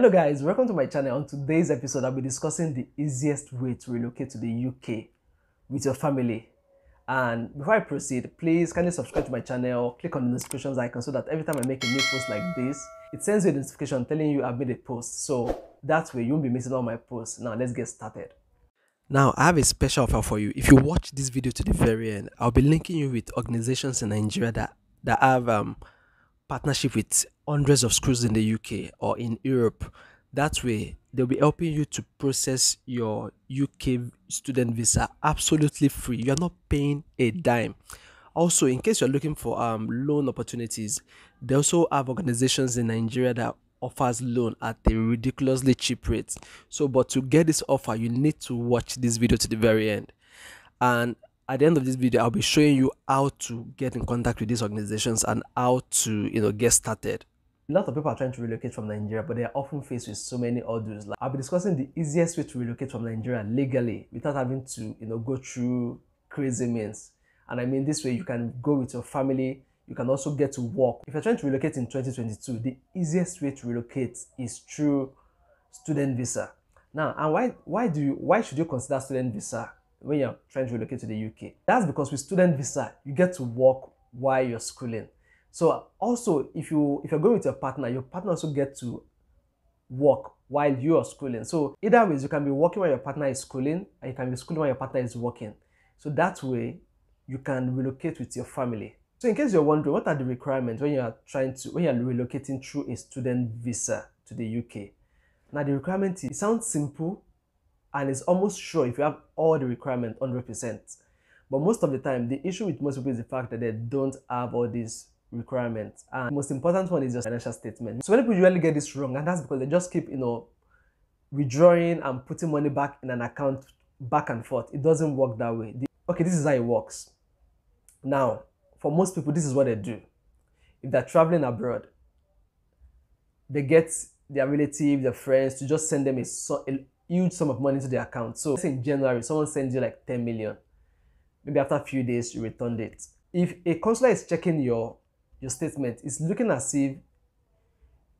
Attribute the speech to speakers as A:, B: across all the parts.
A: Hello guys, welcome to my channel. On today's episode, I'll be discussing the easiest way to relocate to the UK with your family. And before I proceed, please kindly subscribe to my channel, click on the notifications icon so that every time I make a new post like this, it sends you a notification telling you I've made a post. So that way you won't be missing all my posts. Now let's get started. Now I have a special offer for you. If you watch this video to the very end, I'll be linking you with organizations in Nigeria that, that have um, partnership with hundreds of schools in the UK or in Europe. That way, they'll be helping you to process your UK student visa absolutely free. You're not paying a dime. Also, in case you're looking for um, loan opportunities, they also have organizations in Nigeria that offers loan at a ridiculously cheap rate. So, but to get this offer, you need to watch this video to the very end. And at the end of this video i'll be showing you how to get in contact with these organizations and how to you know get started a lot of people are trying to relocate from Nigeria, but they are often faced with so many hurdles. Like, I'll be discussing the easiest way to relocate from Nigeria legally without having to, you know, go through crazy means. And I mean, this way you can go with your family. You can also get to work. If you're trying to relocate in 2022, the easiest way to relocate is through student visa. Now, and why why do you why should you consider student visa when you're trying to relocate to the UK. That's because with student visa, you get to work while you're schooling. So also, if you if you're going with your partner, your partner also get to work while you are schooling. So either ways, you can be working while your partner is schooling, and you can be schooling while your partner is working. So that way, you can relocate with your family. So in case you're wondering, what are the requirements when you're trying to when you're relocating through a student visa to the UK? Now the requirement is, it sounds simple, and it's almost sure if you have all the requirements 100%. But most of the time, the issue with most people is the fact that they don't have all these requirements. And most important one is your financial statement. So many people usually get this wrong, and that's because they just keep, you know, withdrawing and putting money back in an account back and forth. It doesn't work that way. The, okay, this is how it works. Now, for most people, this is what they do. If they're traveling abroad, they get their relatives, their friends to just send them a, a huge sum of money to the account. So say in January, someone sends you like 10 million. Maybe after a few days, you returned it. If a consular is checking your your statement, it's looking as if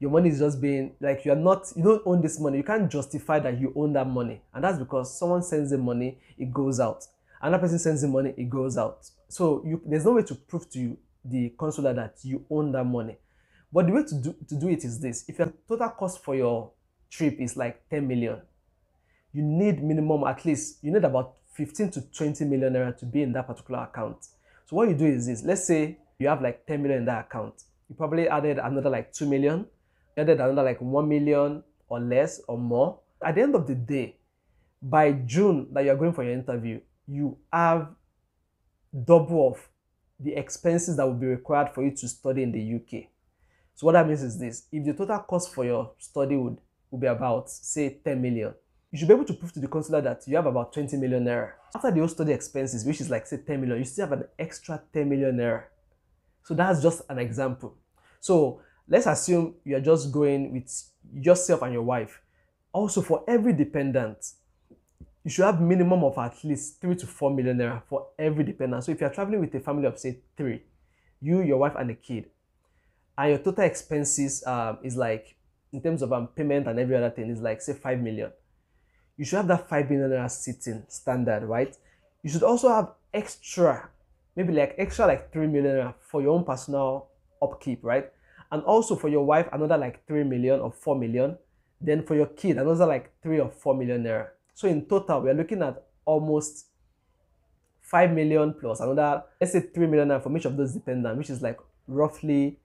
A: your money is just being like you are not you don't own this money. You can't justify that you own that money. And that's because someone sends the money, it goes out. Another person sends the money, it goes out. So you, there's no way to prove to you the consular that you own that money. But the way to do, to do it is this. If your total cost for your trip is like 10 million, you need minimum at least, you need about 15 to 20 million naira to be in that particular account. So what you do is this, let's say you have like 10 million in that account. You probably added another like 2 million, added another like 1 million or less or more. At the end of the day, by June that you're going for your interview, you have double of the expenses that will be required for you to study in the UK. So what that means is this, if the total cost for your study would, would be about say 10 million, you should be able to prove to the consular that you have about 20 million naira. After the whole study expenses, which is like say 10 million, you still have an extra 10 million naira. So that's just an example. So let's assume you are just going with yourself and your wife. Also, for every dependent, you should have minimum of at least three to four million naira for every dependent. So if you are traveling with a family of say three, you, your wife, and a kid, and your total expenses um, is like in terms of um, payment and every other thing is like say five million you should have that 5 billion naira sitting standard, right? You should also have extra, maybe like extra like 3 million for your own personal upkeep, right? And also for your wife, another like 3 million or 4 million. Then for your kid, another like 3 or 4 million naira. So in total, we are looking at almost 5 million plus another, let's say 3 million naira from each of those dependent, which is like roughly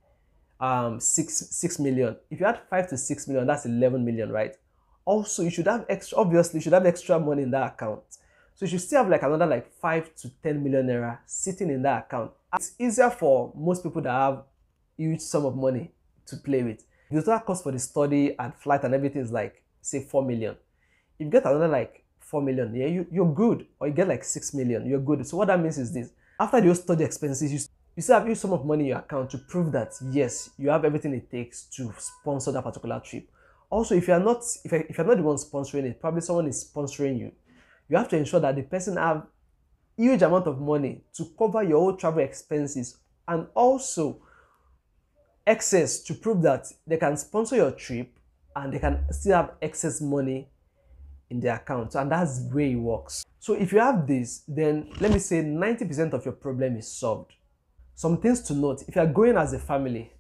A: um, 6, 6 million. If you add 5 to 6 million, that's 11 million, right? also you should have extra obviously you should have extra money in that account so you should still have like another like five to ten million naira sitting in that account it's easier for most people that have huge sum of money to play with the total cost for the study and flight and everything is like say four million if you get another like four million yeah you, you're good or you get like six million you're good so what that means is this after your study expenses you you still have huge sum of money in your account to prove that yes you have everything it takes to sponsor that particular trip Also, if you are not if, if you are not the one sponsoring it, probably someone is sponsoring you. You have to ensure that the person have huge amount of money to cover your whole travel expenses and also excess to prove that they can sponsor your trip and they can still have excess money in their account and that's the way it works so if you have this then let me say 90% of your problem is solved some things to note if you are going as a family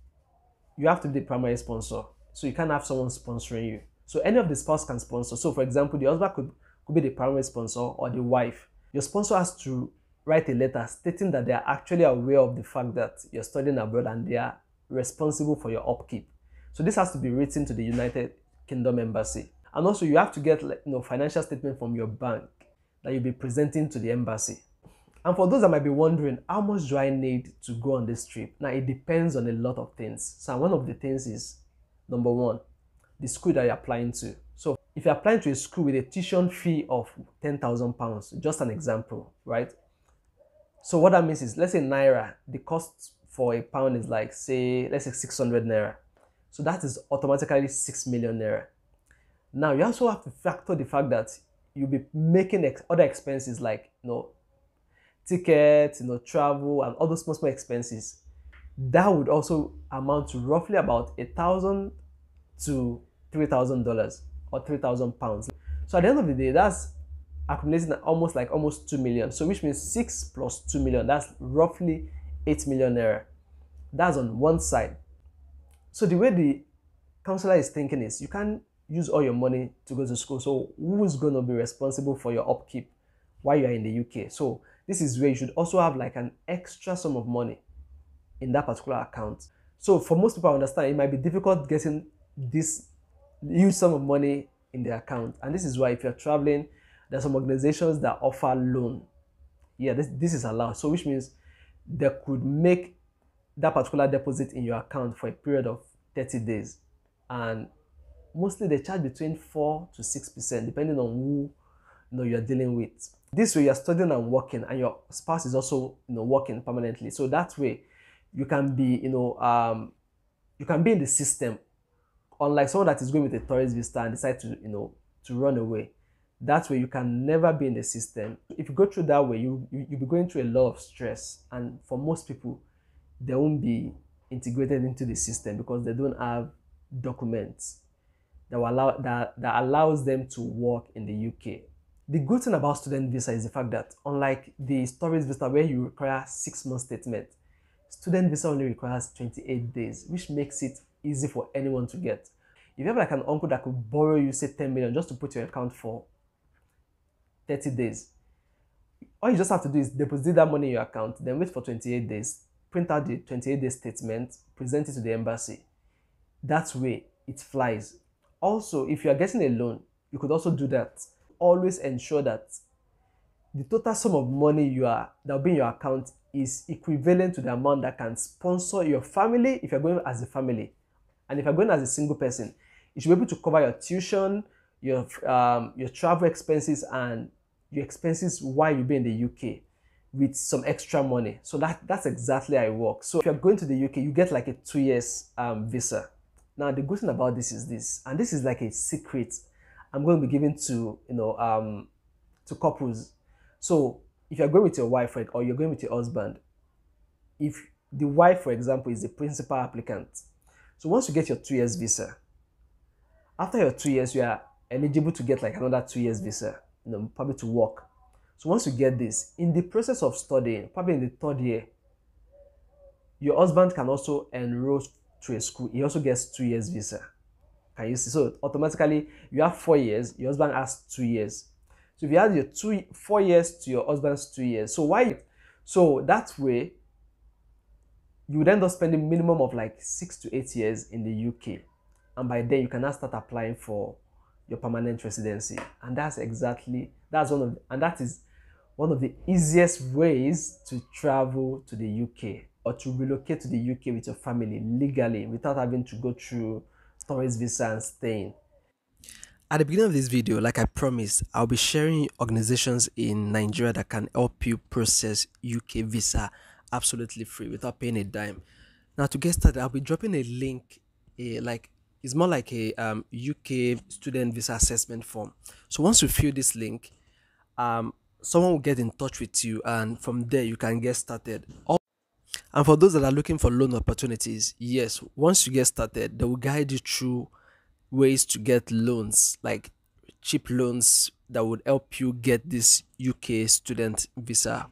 A: you have to be the primary sponsor So you can't have someone sponsoring you. So any of the spouse can sponsor. So for example, the husband could, could be the primary sponsor or the wife. Your sponsor has to write a letter stating that they are actually aware of the fact that you're studying abroad and they are responsible for your upkeep. So this has to be written to the United Kingdom Embassy. And also you have to get you know, financial statement from your bank that you'll be presenting to the embassy. And for those that might be wondering, how much do I need to go on this trip? Now, it depends on a lot of things. So, one of the things is Number one, the school that you're applying to. So if you're applying to a school with a tuition fee of 10,000 pounds, just an example, right? So what that means is, let's say Naira, the cost for a pound is like, say, let's say 600 Naira. So that is automatically 6 million Naira. Now you also have to factor the fact that you'll be making ex- other expenses like, you know, tickets, you know, travel and all those small, small expenses. that would also amount to roughly about a thousand to three thousand dollars or three thousand pounds. So at the end of the day, that's accumulating almost like almost two million. So which means six plus two million, that's roughly eight million naira. That's on one side. So the way the counselor is thinking is you can't use all your money to go to school. So who's gonna be responsible for your upkeep while you are in the UK? So this is where you should also have like an extra sum of money in that particular account. So for most people, I understand it might be difficult getting this huge sum of money in the account. And this is why if you're traveling, there's some organizations that offer loan. Yeah, this, this is allowed. So which means they could make that particular deposit in your account for a period of 30 days. And mostly they charge between 4 to 6%, depending on who you know you're dealing with. This way you're studying and working, and your spouse is also you know working permanently. So that way you can be, you know, um, you can be in the system. Unlike someone that is going with a tourist visa and decide to, you know, to run away. That way you can never be in the system. If you go through that way, you, you you'll be going through a lot of stress. And for most people, they won't be integrated into the system because they don't have documents that allow that, that allows them to work in the UK. The good thing about student visa is the fact that unlike the tourist visa where you require six month statement, student visa only requires 28 days, which makes it easy for anyone to get. If you have like an uncle that could borrow you, say 10 million just to put your account for 30 days, all you just have to do is deposit that money in your account, then wait for 28 days, print out the 28 day statement, present it to the embassy. That way, it flies. Also, if you are getting a loan, you could also do that. Always ensure that the total sum of money you are that will be in your account is equivalent to the amount that can sponsor your family if you're going as a family. And if you're going as a single person, you should be able to cover your tuition, your um, your travel expenses, and your expenses while you be in the UK with some extra money. So that, that's exactly how it works. So if you're going to the UK, you get like a two years um, visa. Now the good thing about this is this, and this is like a secret I'm going to be giving to you know um, to couples. So if you're going with your wife or you're going with your husband, if the wife, for example, is the principal applicant, so once you get your two years visa, after your two years, you are eligible to get like another two years visa, you know, probably to work. So once you get this, in the process of studying, probably in the third year, your husband can also enroll to a school. He also gets two years visa. Can you see? So automatically, you have four years. Your husband has two years. So if you add your two four years to your husband's two years, so why? So that way, you would end up spending minimum of like six to eight years in the UK, and by then you can now start applying for your permanent residency, and that's exactly that's one of and that is one of the easiest ways to travel to the UK or to relocate to the UK with your family legally without having to go through tourist visa and staying. At the beginning of this video, like I promised, I'll be sharing organizations in Nigeria that can help you process UK visa absolutely free without paying a dime. Now to get started, I'll be dropping a link, a, like it's more like a um, UK student visa assessment form. So once you fill this link, um, someone will get in touch with you and from there you can get started. And for those that are looking for loan opportunities, yes, once you get started, they will guide you through ways to get loans, like cheap loans that would help you get this UK student visa.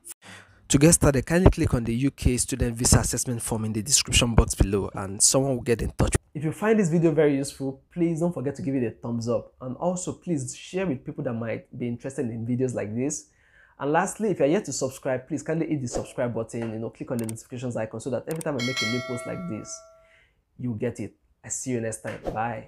A: To get started, kindly click on the UK student visa assessment form in the description box below and someone will get in touch. If you find this video very useful, please don't forget to give it a thumbs up and also please share with people that might be interested in videos like this. And lastly, if you're yet to subscribe, please kindly hit the subscribe button, you know, click on the notifications icon so that every time I make a new post like this, you get it. I see you next time. Bye.